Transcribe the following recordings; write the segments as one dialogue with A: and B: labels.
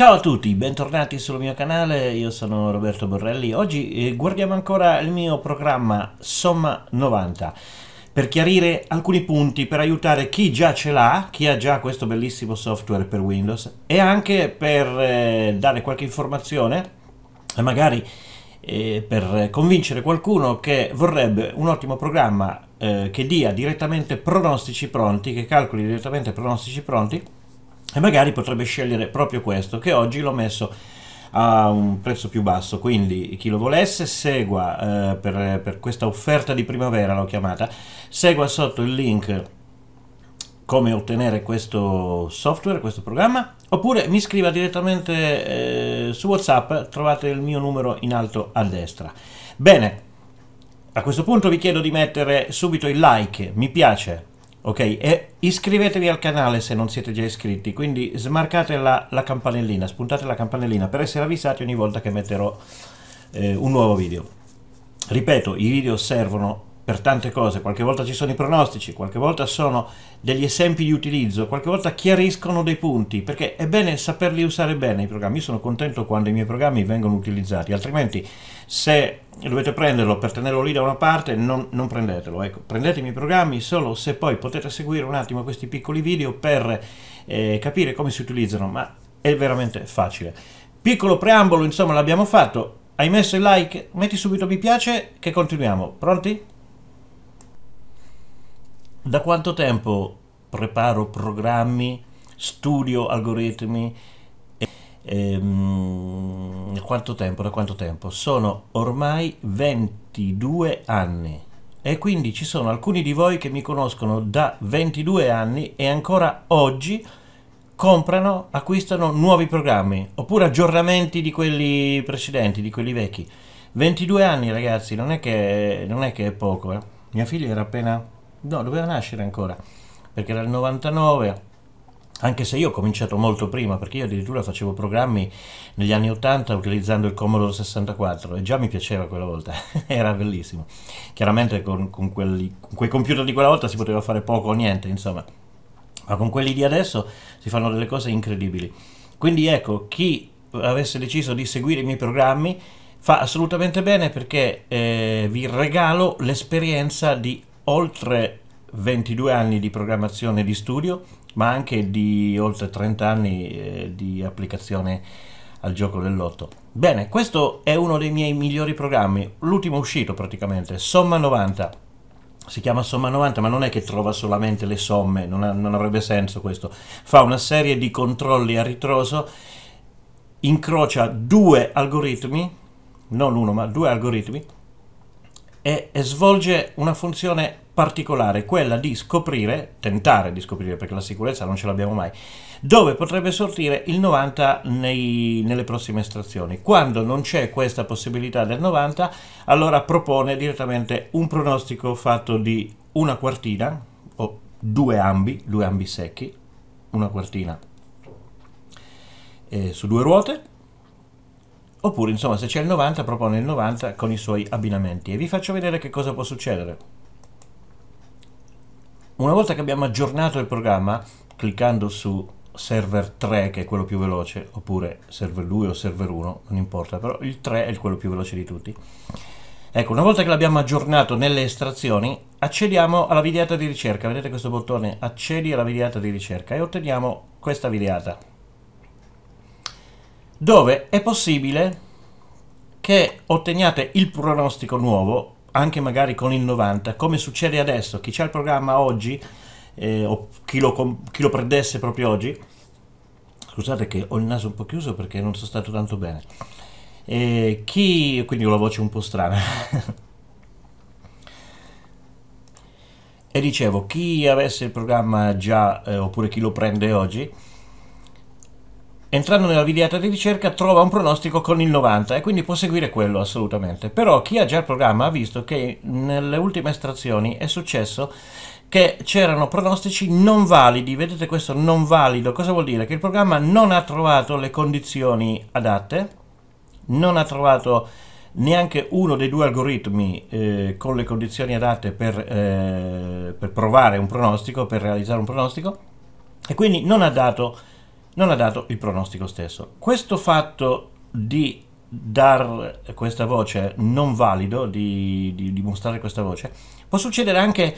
A: Ciao a tutti, bentornati sul mio canale, io sono Roberto Borrelli. Oggi eh, guardiamo ancora il mio programma Somma 90 per chiarire alcuni punti per aiutare chi già ce l'ha, chi ha già questo bellissimo software per Windows e anche per eh, dare qualche informazione e magari eh, per convincere qualcuno che vorrebbe un ottimo programma che dia direttamente pronostici pronti, che calcoli direttamente pronostici pronti e magari potrebbe scegliere proprio questo che oggi l'ho messo a un prezzo più basso quindi chi lo volesse segua eh, per, per, questa offerta di primavera l'ho chiamata segua sotto il link come ottenere questo software questo programma oppure mi scriva direttamente eh, su whatsapp trovate il mio numero in alto a destra bene a questo punto vi chiedo di mettere subito il like mi piace Ok, e iscrivetevi al canale se non siete già iscritti, quindi smarcate la, la campanellina, spuntate la campanellina per essere avvisati ogni volta che metterò eh, un nuovo video. Ripeto, i video servono per tante cose, qualche volta ci sono i pronostici, qualche volta sono degli esempi di utilizzo, qualche volta chiariscono dei punti, perché è bene saperli usare bene i programmi. Io sono contento quando i miei programmi vengono utilizzati, altrimenti se dovete prenderlo per tenerlo lì da una parte, non, non prendetelo. Ecco, prendete i miei programmi solo se poi potete seguire un attimo questi piccoli video per eh, capire come si utilizzano, ma è veramente facile. Piccolo preambolo, insomma, l'abbiamo fatto. Hai messo il like? Metti subito mi piace che continuiamo. Pronti? Da quanto tempo preparo programmi, studio algoritmi? Ehm, quanto tempo, da quanto tempo? Sono ormai 22 anni e quindi ci sono alcuni di voi che mi conoscono da 22 anni e ancora oggi comprano, acquistano nuovi programmi oppure aggiornamenti di quelli precedenti, di quelli vecchi. 22 anni ragazzi, non è che, non è, che è poco. Eh? Mia figlia era appena no, doveva nascere ancora, perché era il 99, anche se io ho cominciato molto prima, perché io addirittura facevo programmi negli anni 80 utilizzando il Commodore 64 e già mi piaceva quella volta, era bellissimo. Chiaramente con, con, quelli, con quei computer di quella volta si poteva fare poco o niente, insomma, ma con quelli di adesso si fanno delle cose incredibili. Quindi ecco, chi avesse deciso di seguire i miei programmi fa assolutamente bene perché eh, vi regalo l'esperienza di oltre 22 anni di programmazione di studio, ma anche di oltre 30 anni eh, di applicazione al gioco del lotto. Bene, questo è uno dei miei migliori programmi, l'ultimo uscito praticamente, Somma 90. Si chiama Somma 90, ma non è che trova solamente le somme, non, ha, non avrebbe senso questo. Fa una serie di controlli a ritroso, incrocia due algoritmi, non uno ma due algoritmi, e, e svolge una funzione particolare, quella di scoprire, tentare di scoprire, perché la sicurezza non ce l'abbiamo mai, dove potrebbe sortire il 90 nei, nelle prossime estrazioni. Quando non c'è questa possibilità del 90, allora propone direttamente un pronostico fatto di una quartina, o due ambi, due ambi secchi, una quartina eh, su due ruote, oppure insomma se c'è il 90 propone il 90 con i suoi abbinamenti e vi faccio vedere che cosa può succedere. Una volta che abbiamo aggiornato il programma, cliccando su server 3 che è quello più veloce, oppure server 2 o server 1, non importa, però il 3 è quello più veloce di tutti. Ecco, una volta che l'abbiamo aggiornato nelle estrazioni, accediamo alla videata di ricerca. Vedete questo bottone, accedi alla videata di ricerca e otteniamo questa videata. Dove è possibile che otteniate il pronostico nuovo anche magari con il 90, come succede adesso, chi c'ha il programma oggi, eh, o chi lo, chi lo prendesse proprio oggi, scusate che ho il naso un po' chiuso perché non sono stato tanto bene, eh, chi, quindi ho la voce un po' strana, e dicevo, chi avesse il programma già, eh, oppure chi lo prende oggi, entrando nella videata di ricerca trova un pronostico con il 90 e quindi può seguire quello assolutamente. Però chi ha già il programma ha visto che nelle ultime estrazioni è successo che c'erano pronostici non validi, vedete questo non valido, cosa vuol dire? Che il programma non ha trovato le condizioni adatte, non ha trovato neanche uno dei due algoritmi eh, con le condizioni adatte per, eh, per provare un pronostico, per realizzare un pronostico, e quindi non ha dato non ha dato il pronostico stesso. Questo fatto di dar questa voce non valido, di, di, di mostrare questa voce, può succedere anche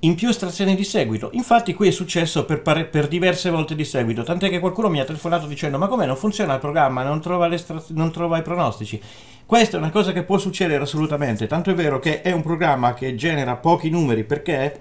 A: in più estrazioni di seguito. Infatti qui è successo per, pare- per, diverse volte di seguito, tant'è che qualcuno mi ha telefonato dicendo ma come non funziona il programma, non trova, non trova, i pronostici. Questa è una cosa che può succedere assolutamente, tanto è vero che è un programma che genera pochi numeri perché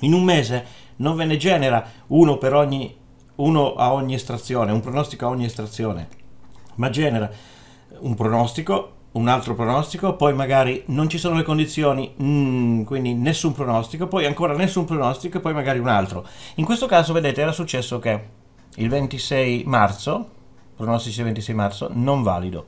A: in un mese non ve ne genera uno per ogni uno a ogni estrazione, un pronostico a ogni estrazione, ma genera un pronostico, un altro pronostico, poi magari non ci sono le condizioni, mm, quindi nessun pronostico, poi ancora nessun pronostico e poi magari un altro. In questo caso, vedete, era successo che il 26 marzo, pronostici del 26 marzo, non valido.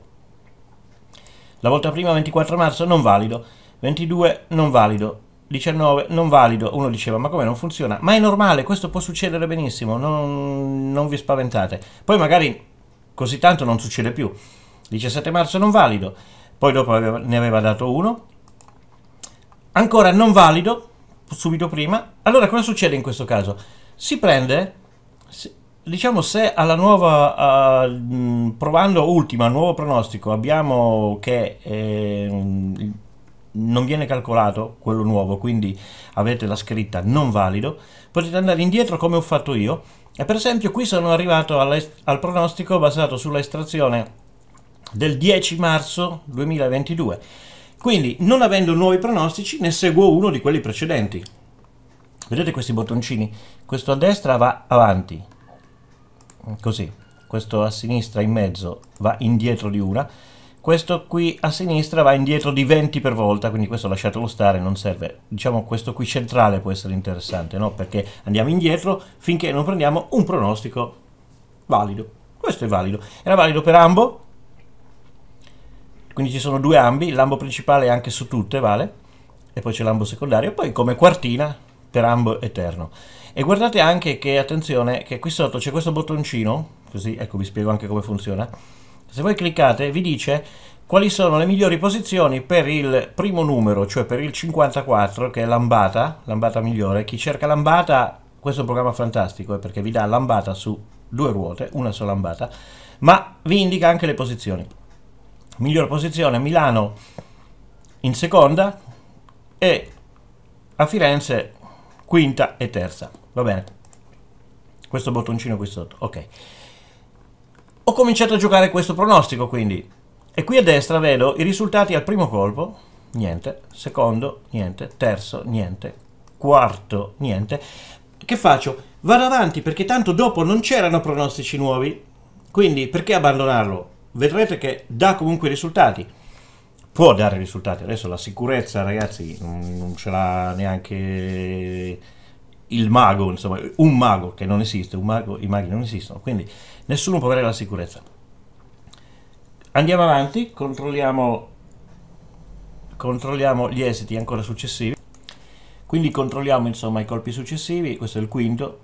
A: La volta prima 24 marzo non valido, 22 non valido, 19 non valido, uno diceva ma come non funziona? Ma è normale, questo può succedere benissimo, non, non vi spaventate. Poi magari così tanto non succede più. 17 marzo non valido, poi dopo aveva, ne aveva dato uno, ancora non valido, subito prima. Allora cosa succede in questo caso? Si prende, diciamo se alla nuova, uh, provando ultima, nuovo pronostico, abbiamo che... Eh, non viene calcolato quello nuovo, quindi avete la scritta non valido, potete andare indietro come ho fatto io e per esempio qui sono arrivato al pronostico basato sulla estrazione del 10 marzo 2022. Quindi non avendo nuovi pronostici ne seguo uno di quelli precedenti. Vedete questi bottoncini? Questo a destra va avanti, così, questo a sinistra in mezzo va indietro di una questo qui a sinistra va indietro di 20 per volta, quindi questo lasciatelo stare, non serve. Diciamo questo qui centrale può essere interessante, no? Perché andiamo indietro finché non prendiamo un pronostico valido. Questo è valido. Era valido per ambo, quindi ci sono due ambi, l'ambo principale è anche su tutte, vale? E poi c'è l'ambo secondario, poi come quartina per ambo eterno. E guardate anche che, attenzione, che qui sotto c'è questo bottoncino, così ecco vi spiego anche come funziona se voi cliccate vi dice quali sono le migliori posizioni per il primo numero, cioè per il 54, che è lambata, lambata migliore. Chi cerca lambata, questo è un programma fantastico, eh, perché vi dà lambata su due ruote, una sola lambata, ma vi indica anche le posizioni. Miglior posizione Milano in seconda e a Firenze quinta e terza. Va bene? Questo bottoncino qui sotto, ok cominciato a giocare questo pronostico, quindi. E qui a destra vedo i risultati al primo colpo, niente, secondo, niente, terzo, niente, quarto, niente. Che faccio? Vado avanti perché tanto dopo non c'erano pronostici nuovi, quindi perché abbandonarlo? Vedrete che dà comunque risultati. Può dare risultati, adesso la sicurezza ragazzi non ce l'ha neanche il mago, insomma, un mago che non esiste, un mago, i maghi non esistono, quindi nessuno può avere la sicurezza. Andiamo avanti, controlliamo, controlliamo gli esiti ancora successivi, quindi controlliamo insomma i colpi successivi, questo è il quinto,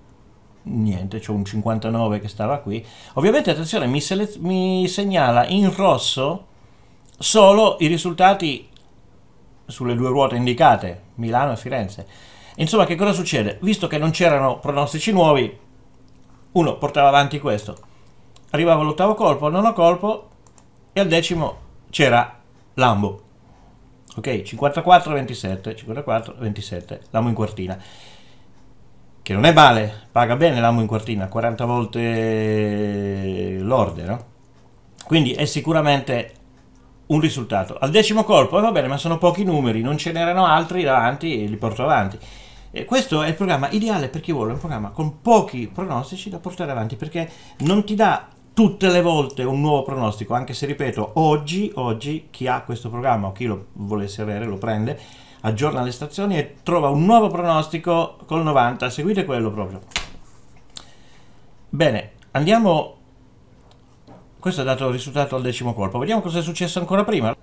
A: niente, c'è un 59 che stava qui. Ovviamente, attenzione, mi, mi segnala in rosso solo i risultati sulle due ruote indicate, Milano e Firenze Insomma, che cosa succede? Visto che non c'erano pronostici nuovi, uno portava avanti questo. Arrivava l'ottavo colpo, al nono colpo e al decimo c'era Lambo. Ok, 54-27, 54-27, Lambo in quartina. Che non è male, paga bene Lambo in quartina, 40 volte l'orde, no? Quindi è sicuramente un risultato. Al decimo colpo, va bene, ma sono pochi numeri, non ce n'erano altri davanti e li porto avanti. E questo è il programma ideale per chi vuole un programma con pochi pronostici da portare avanti perché non ti dà tutte le volte un nuovo pronostico, anche se ripeto, oggi, oggi chi ha questo programma o chi lo volesse avere lo prende, aggiorna le stazioni e trova un nuovo pronostico col 90, seguite quello proprio. Bene, andiamo questo ha dato il risultato al decimo colpo. Vediamo cosa è successo ancora prima.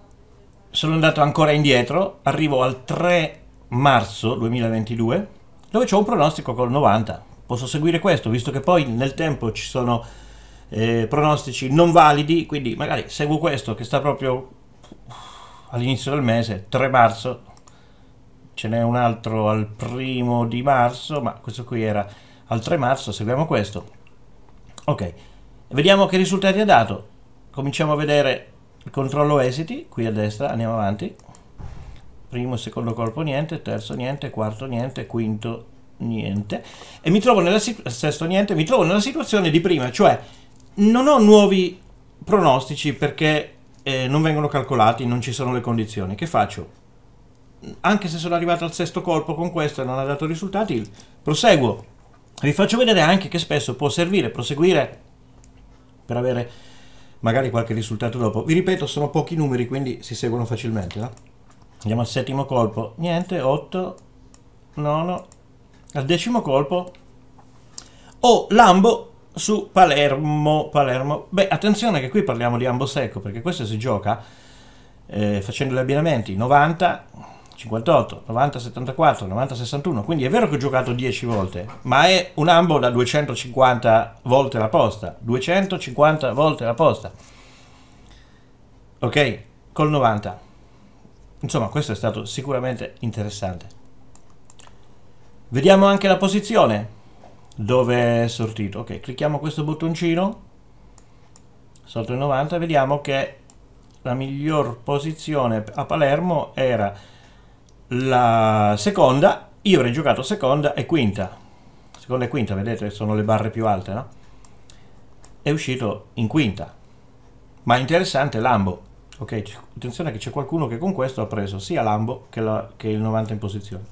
A: Sono andato ancora indietro, arrivo al 3 marzo 2022, dove ho un pronostico col 90. Posso seguire questo, visto che poi nel tempo ci sono eh, pronostici non validi, quindi magari seguo questo che sta proprio all'inizio del mese, 3 marzo, ce n'è un altro al primo di marzo, ma questo qui era al 3 marzo, seguiamo questo. Ok, Vediamo che risultati ha dato. Cominciamo a vedere il controllo esiti, qui a destra, andiamo avanti. Primo, secondo colpo niente, terzo niente, quarto niente, quinto niente. E mi trovo nella, sesto, niente, mi trovo nella situazione di prima, cioè non ho nuovi pronostici perché eh, non vengono calcolati, non ci sono le condizioni. Che faccio? Anche se sono arrivato al sesto colpo con questo e non ha dato risultati, proseguo. Vi faccio vedere anche che spesso può servire proseguire per avere magari qualche risultato dopo. Vi ripeto, sono pochi numeri, quindi si seguono facilmente. No? Andiamo al settimo colpo, niente, 8, 9, al decimo colpo, oh, Lambo su Palermo, Palermo. Beh, attenzione che qui parliamo di ambo secco, perché questo si gioca eh, facendo gli abbinamenti 90, 58, 90, 74, 90, 61. Quindi è vero che ho giocato 10 volte, ma è un ambo da 250 volte la posta. 250 volte la posta. Ok, col 90. Insomma, questo è stato sicuramente interessante. Vediamo anche la posizione dove è sortito. Ok, clicchiamo questo bottoncino sotto il 90 e vediamo che la miglior posizione a Palermo era la seconda, io avrei giocato seconda e quinta. Seconda e quinta, vedete, sono le barre più alte, no? È uscito in quinta. Ma interessante Lambo. Ok, attenzione che c'è qualcuno che con questo ha preso sia Lambo che, la, che il 90 in posizione.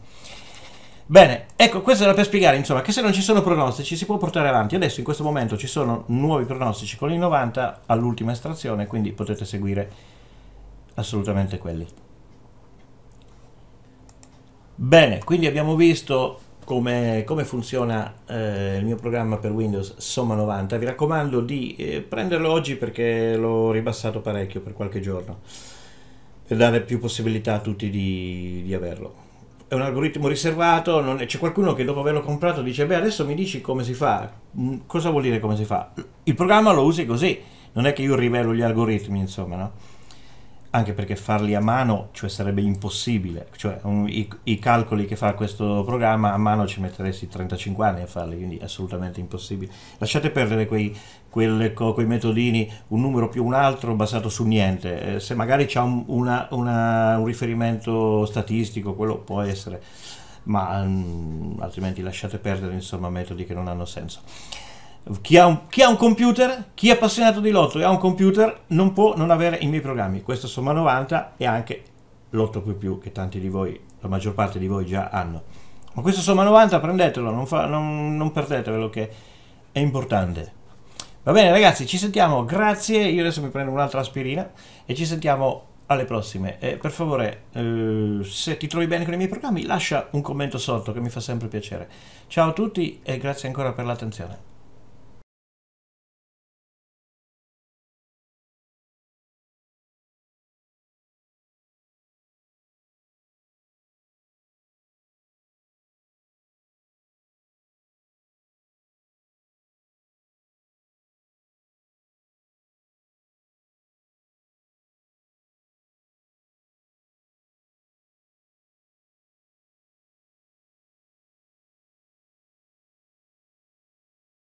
A: Bene, ecco, questo era per spiegare, insomma, che se non ci sono pronostici si può portare avanti. Adesso in questo momento ci sono nuovi pronostici con il 90 all'ultima estrazione, quindi potete seguire assolutamente quelli. Bene, quindi abbiamo visto come, come funziona eh, il mio programma per Windows Soma 90. Vi raccomando di eh, prenderlo oggi perché l'ho ribassato parecchio per qualche giorno, per dare più possibilità a tutti di, di averlo. È un algoritmo riservato, c'è qualcuno che dopo averlo comprato dice beh adesso mi dici come si fa, mm, cosa vuol dire come si fa? Il programma lo usi così, non è che io rivelo gli algoritmi insomma, no? anche perché farli a mano cioè, sarebbe impossibile, cioè, un, i, i, calcoli che fa questo programma a mano ci metteresti 35 anni a farli, quindi assolutamente impossibile. Lasciate perdere quei, quel, quei metodini, un numero più un altro basato su niente, eh, se magari c'è un, una, una, un riferimento statistico, quello può essere, ma mh, mm, altrimenti lasciate perdere insomma metodi che non hanno senso. Chi ha, un, chi ha, un, computer, chi è appassionato di lotto e ha un computer non può non avere i miei programmi. Questo Somma 90 e anche Lotto più più che tanti di voi, la maggior parte di voi già hanno. Ma questo Somma 90 prendetelo, non, fa, non, non perdetevelo che è importante. Va bene ragazzi, ci sentiamo, grazie, io adesso mi prendo un'altra aspirina e ci sentiamo alle prossime. E per favore, eh, se ti trovi bene con i miei programmi, lascia un commento sotto che mi fa sempre piacere. Ciao a tutti e grazie ancora per l'attenzione.